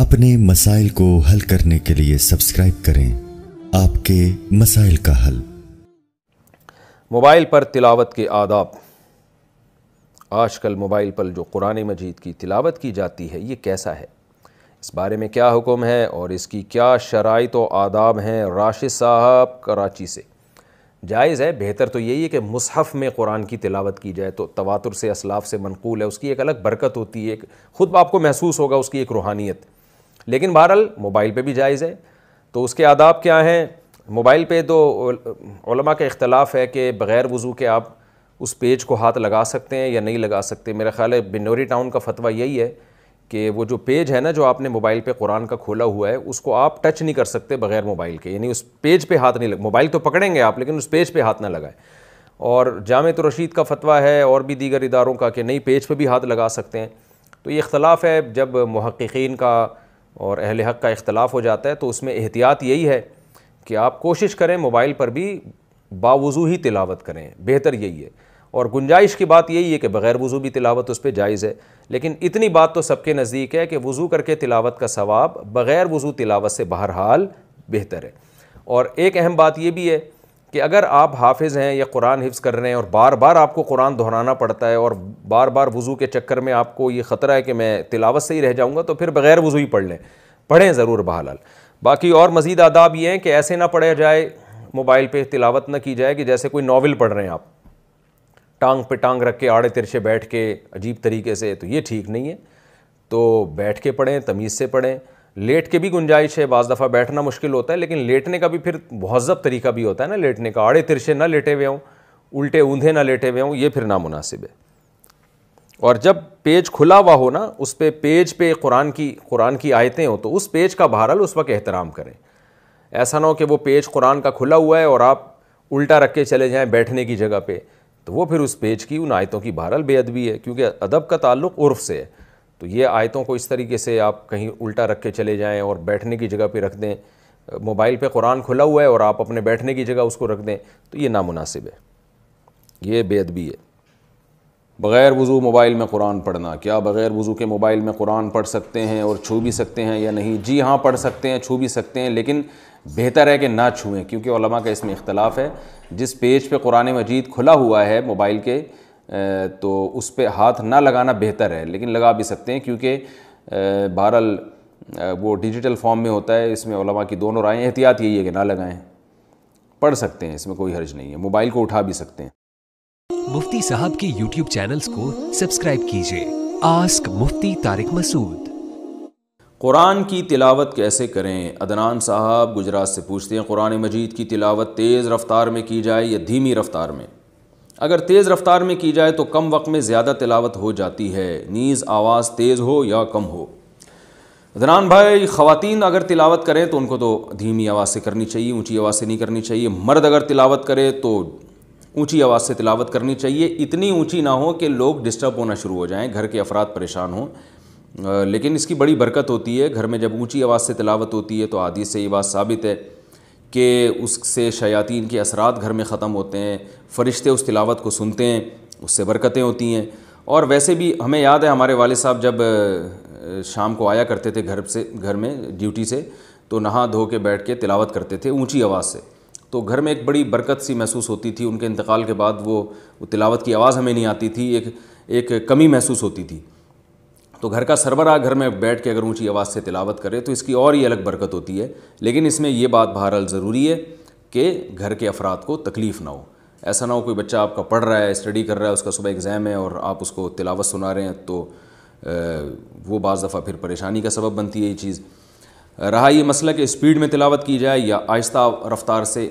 अपने मसाइल को हल करने के लिए सब्सक्राइब करें आपके मसाइल का हल मोबाइल पर तिलावत के आदाब आजकल मोबाइल पर जो कुरान मजीद की तिलावत की जाती है ये कैसा है इस बारे में क्या हुक्म है और इसकी क्या शराइ व आदाब हैं राशिद साहब कराची से जायज़ है बेहतर तो यही है कि मुसहफ़ में कुरान की तिलावत की जाए तो तवातुर से असलाफ से मनकूल है उसकी एक अलग बरकत होती है एक ख़ुद आपको महसूस होगा उसकी एक रूहानियत लेकिन बहरहाल मोबाइल पे भी जायज़ है तो उसके आदाब क्या हैं मोबाइल पे तो उलमा का इख्तलाफ है कि बग़ैर वज़ू के आप उस पेज को हाथ लगा सकते हैं या नहीं लगा सकते मेरा ख्याल है बिनोरी टाउन का फतवा यही है कि वो जो पेज है ना जो आपने मोबाइल पे कुरान का खोला हुआ है उसको आप टच नहीं कर सकते बगैर मोबाइल के यानी उस पेज पे हाथ नहीं लग मोबाइल तो पकड़ेंगे आप लेकिन उस पेज पे हाथ ना लगाएं और जाम तो रशीद का फतवा है और भी दीगर इदारों का कि नहीं पेज पे भी हाथ लगा सकते हैं तो ये इख्तलाफ है जब महक्कीन का और अहल हक़ का इख्तलाफ हो जाता है तो उसमें एहतियात यही है कि आप कोशिश करें मोबाइल पर भी बावज़ू ही तिलावत करें बेहतर यही है और गुंजाइश की बात यही है कि बग़ैर वज़ू भी तिलावत उस पर जायज़ है लेकिन इतनी बात तो सबके नज़दीक है कि वज़ू करके तिलावत का सवाब बग़ैर वज़ू तिलावत से बहरहाल बेहतर है और एक अहम बात यह भी है कि अगर आप हाफिज़ हैं या कुरान हिफ्ज़ कर रहे हैं और बार बार आपको कुरान दोहराना पड़ता है और बार बार वज़ू के चक्कर में आपको ये ख़तरा है कि मैं तिलावत से ही रह जाऊँगा तो फिर बग़ैर वज़ू ही पढ़ लें पढ़ें ज़रूर बहलाल बाकी और मज़ीद आदाब ये हैं कि ऐसे ना पढ़ा जाए मोबाइल पर तिलावत ना की जाए कि जैसे कोई नावल पढ़ रहे हैं आप टांग पे टांग रख के आड़े तिरछे बैठ के अजीब तरीके से तो ये ठीक नहीं है तो बैठ के पढ़ें तमीज़ से पढ़ें लेट के भी गुंजाइश है बज़ दफ़ा बैठना मुश्किल होता है लेकिन लेटने का भी फिर महजब तरीका भी होता है ना लेटने का आड़े तिरछे ना लेटे हुए हों उल्टे ऊंधे ना लेटे हुए हों ये फिर नामुनासिब है और जब पेज खुला हुआ हो ना उस पर पे पेज पे कुरान की कुरान की आयतें हों तो उस पेज का बहरहाल उस वक्त एहतराम करें ऐसा ना हो कि वो पेज कुरान का खुला हुआ है और आप उल्टा रख के चले जाएँ बैठने की जगह पर तो वो फिर उस पेज की उन आयतों की बहरहाल बेअदबी है क्योंकि अदब का ताल्लुक उर्फ से है तो ये आयतों को इस तरीके से आप कहीं उल्टा रख के चले जाएँ और बैठने की जगह पर रख दें मोबाइल पे कुरान खुला हुआ है और आप अपने बैठने की जगह उसको रख दें तो ये नामुनासिब है ये बेअदबी है बग़ैर वज़ू मोबाइल में कुरान पढ़ना क्या बग़ैर वज़ू के मोबाइल में कुरान पढ़ सकते हैं और छू भी सकते हैं या नहीं जी हाँ पढ़ सकते हैं छू भी सकते हैं लेकिन बेहतर है कि ना छुएँ क्योंकि का इसमें इख्तलाफ़ है जिस पेज पे कुरान मजीद खुला हुआ है मोबाइल के तो उस पर हाथ ना लगाना बेहतर है लेकिन लगा भी सकते हैं क्योंकि बहरहाल वो डिजिटल फॉर्म में होता है इसमें ओलमा की दोनों राय एहतियात यही है कि ना लगाएं पढ़ सकते हैं इसमें कोई हर्ज नहीं है मोबाइल को उठा भी सकते हैं मुफ्ती साहब के यूट्यूब चैनल्स को सब्सक्राइब कीजिए आस्क मुफ्ती तारिक मसूद कुरान की तिलावत कैसे करें अदनान साहब गुजरात से पूछते हैं कुरान मजीद की तिलावत तेज़ रफ्तार में की जाए या धीमी रफ्तार में अगर तेज़ रफ्तार में की जाए तो कम वक्त में ज़्यादा तिलावत हो जाती है नीज़ आवाज़ तेज़ हो या कम हो अदनान भाई ख़वातीन अगर तिलावत करें तो उनको तो धीमी आवाज़ से करनी चाहिए ऊँची आवाज़ से नहीं करनी चाहिए मर्द अगर तिलावत करे तो ऊँची आवाज़ से तिलावत करनी चाहिए इतनी ऊँची ना हो कि लोग डिस्टर्ब होना शुरू हो जाएँ घर के अफराद परेशान हों लेकिन इसकी बड़ी बरकत होती है घर में जब ऊँची आवाज़ से तिलावत होती है तो आदि से ये बात साबित है कि उससे शयातीन के असरात घर में ख़त्म होते हैं फ़रिश्ते उस तिलावत को सुनते हैं उससे बरकतें होती हैं और वैसे भी हमें याद है हमारे वाले साहब जब शाम को आया करते थे घर से घर में ड्यूटी से तो नहा धो के बैठ के तिलावत करते थे ऊंची आवाज़ से तो घर में एक बड़ी बरकत सी महसूस होती थी उनके इंतकाल के बाद वो, वो तिलावत की आवाज़ हमें नहीं आती थी एक एक कमी महसूस होती थी तो घर का सरबरा घर में बैठ के अगर ऊँची आवाज़ से तिलावत करे तो इसकी और ही अलग बरकत होती है लेकिन इसमें यह बात बहरहाल ज़रूरी है कि घर के अफराद को तकलीफ़ ना हो ऐसा ना हो कोई बच्चा आपका पढ़ रहा है स्टडी कर रहा है उसका सुबह एग्ज़ाम है और आप उसको तिलावत सुना रहे हैं तो वो बज़ दफ़ा फिर परेशानी का सबब बनती है ये चीज़ रहा ये मसला कि स्पीड में तिलावत की जाए या आहिस्ता रफ्तार से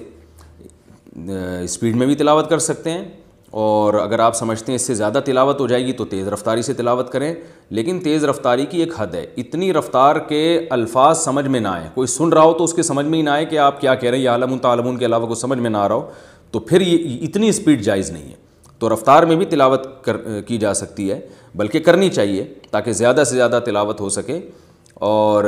स्पीड में भी तिलावत कर सकते हैं और अगर आप समझते हैं इससे ज़्यादा तिलावत हो जाएगी तो तेज़ रफ्तारी से तिलावत करें लेकिन तेज़ रफ्तारी की एक हद है इतनी रफ्तार के अल्फाज समझ में ना आए कोई सुन रहा हो तो उसके समझ में ही ना आए कि आप क्या कह रहे हैं या आलम तालमून के अलावा कोई समझ में ना आ रहा हो तो फिर ये इतनी स्पीड जायज़ नहीं है तो रफ्तार में भी तिलावत कर की जा सकती है बल्कि करनी चाहिए ताकि ज़्यादा से ज़्यादा तिलावत हो सके और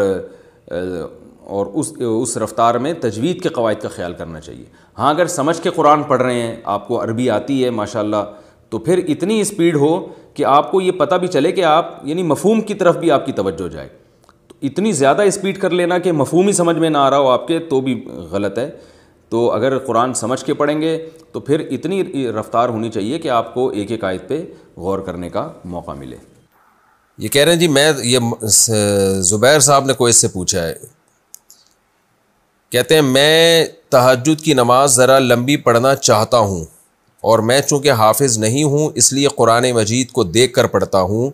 और उस उस रफ्तार में तजवीद के कवायद का ख्याल करना चाहिए हाँ अगर समझ के कुरान पढ़ रहे हैं आपको अरबी आती है माशाल्लाह तो फिर इतनी स्पीड हो कि आपको ये पता भी चले कि आप यानी मफहूम की तरफ भी आपकी तवज्जो जाए तो इतनी ज़्यादा स्पीड कर लेना कि मफहूम ही समझ में ना आ रहा हो आपके तो भी गलत है तो अगर कुरान समझ के पढ़ेंगे तो फिर इतनी रफ्तार होनी चाहिए कि आपको एक एक आयत पर गौर करने का मौका मिले ये कह रहे हैं जी मैं ये ज़ुबैर साहब ने कोई इससे पूछा है कहते हैं मैं तहजद की नमाज़ ज़रा लंबी पढ़ना चाहता हूँ और मैं चूँकि हाफिज़ नहीं हूँ इसलिए कुरान मजीद को देख कर पढ़ता हूँ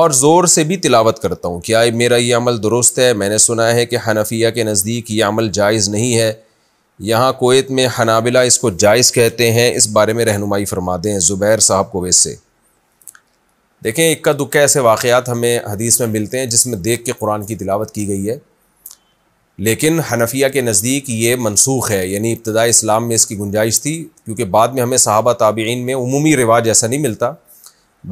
और ज़ोर से भी तिलावत करता हूँ क्या मेरा ये अमल दुरुस्त है मैंने सुना है कि हनफिया के नज़दीक ये अमल जायज़ नहीं है यहाँ कोत में हनाबिला इसको जायज़ कहते हैं इस बारे में रहनुमाई फरमा दें ज़ुबैर साहब कोवैत से देखें इक्का दुक्का ऐसे वाक़ात हमें हदीस में मिलते हैं जिसमें देख के कुरान की तिलावत की गई है लेकिन हनफिया के नज़दीक ये मनसूख है यानी इब्तदा इस्लाम में इसकी गुंजाइश थी क्योंकि बाद में हमें साहबा ताबीन में उमूमी रिवाज ऐसा नहीं मिलता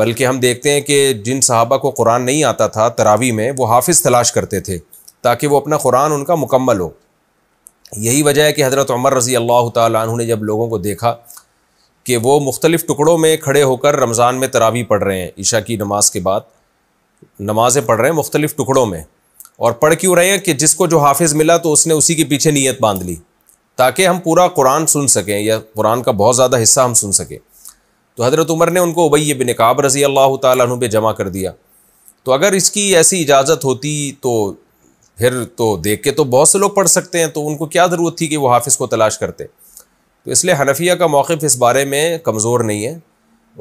बल्कि हम देखते हैं कि जिन सहाबा को कुरान नहीं आता था तरावी में वो हाफिज़ तलाश करते थे ताकि वो अपना कुरान उनका मुकम्मल हो यही वजह है कि हज़रत उमर रज़ी अल्लाह तु ने जब लोगों को देखा कि वो मुख्तलिफ़ टुकड़ों में खड़े होकर रमज़ान में तरावी पढ़ रहे हैं ईशा की नमाज के बाद नमाज़ें पढ़ रहे हैं मुख्तलिफ़ टुकड़ों में और पढ़ क्यों रहे हैं कि जिसको जो हाफिज़ मिला तो उसने उसी के पीछे नीयत बांध ली ताकि हम पूरा कुरान सुन सकें या कुरान का बहुत ज़्यादा हिस्सा हम सुन सकें तो हज़रत उमर ने उनको उबैय बिन काब रज़ी अल्लाह तु पे जमा कर दिया तो अगर इसकी ऐसी इजाज़त होती तो फिर तो देख के तो बहुत से लोग पढ़ सकते हैं तो उनको क्या ज़रूरत थी कि वो हाफिज़ को तलाश करते तो इसलिए हनफिया का मौक़ इस बारे में कमज़ोर नहीं है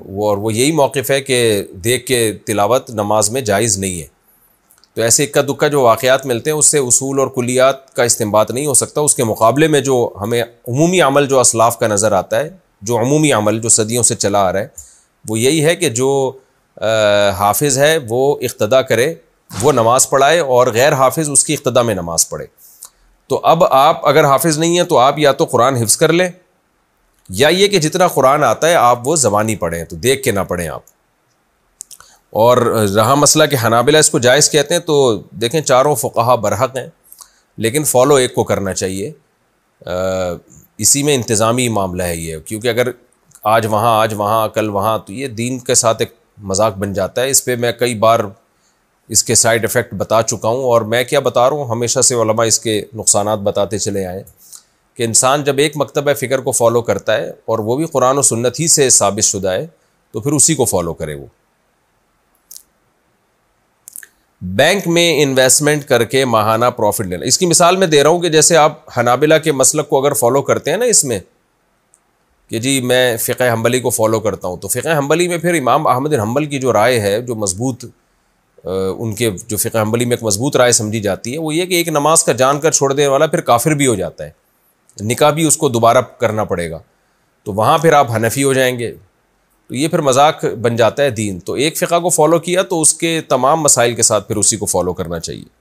वो और वो यही मौक़ है कि देख के तिलावत नमाज में जायज़ नहीं है तो ऐसे इक्का दुक्का जो वाक़ात मिलते हैं उससे उसूल और कुलियात का इस्तेमाल नहीं हो सकता उसके मुकाबले में जो हमें अमूमी अमल जो असलाफ़ का नज़र आता है जो अमूमी अमल जो सदियों से चला आ रहा है वो यही है कि जो हाफिज़ है वो इकतदा करे वो नमाज़ पढ़ाए और गैर हाफिज़ उसकी इक्तदा में नमाज़ पढ़े तो अब आप अगर हाफिज़ नहीं हैं तो आप या तो कुरान हिफ्ज़ कर लें या ये कि जितना कुरान आता है आप वो ज़बानी पढ़ें तो देख के ना पढ़ें आप और रहा मसला कि हनाबिला इसको जायज़ कहते हैं तो देखें चारों फ़कहा बरहक हैं लेकिन फ़ॉलो एक को करना चाहिए आ, इसी में इंतज़ामी मामला है ये क्योंकि अगर आज वहाँ आज वहाँ कल वहाँ तो ये दीन के साथ एक मजाक बन जाता है इस पर मैं कई बार इसके साइड इफ़ेक्ट बता चुका हूँ और मैं क्या बता रहा हूँ हमेशा से ओलमा इसके नुकसान बताते चले आएँ कि इंसान जब एक मकतब फ़िक्र को फॉलो करता है और वो भी कुरान और सुन्नत ही से साबित शुदा है तो फिर उसी को फॉलो करे वो बैंक में इन्वेस्टमेंट करके माहाना प्रॉफिट लेना इसकी मिसाल मैं दे रहा हूँ कि जैसे आप हनाबिला के मसलक को अगर फॉलो करते हैं ना इसमें कि जी मैं फ़िक़ हम्बली को फॉलो करता हूँ तो फ़िक़ हम्बली में फिर इमाम अहमद हम्बल की जो राय है जो मज़बूत उनके जो फ़िक़ हम्बली में एक मज़बूत राय समझी जाती है वो ये कि एक नमाज का जान कर छोड़ देने वाला फिर काफिर भी हो जाता है निका भी उसको दोबारा करना पड़ेगा तो वहाँ फिर आप हनफी हो जाएंगे तो ये फिर मजाक बन जाता है दीन तो एक फ़िका को फॉलो किया तो उसके तमाम मसाइल के साथ फिर उसी को फॉलो करना चाहिए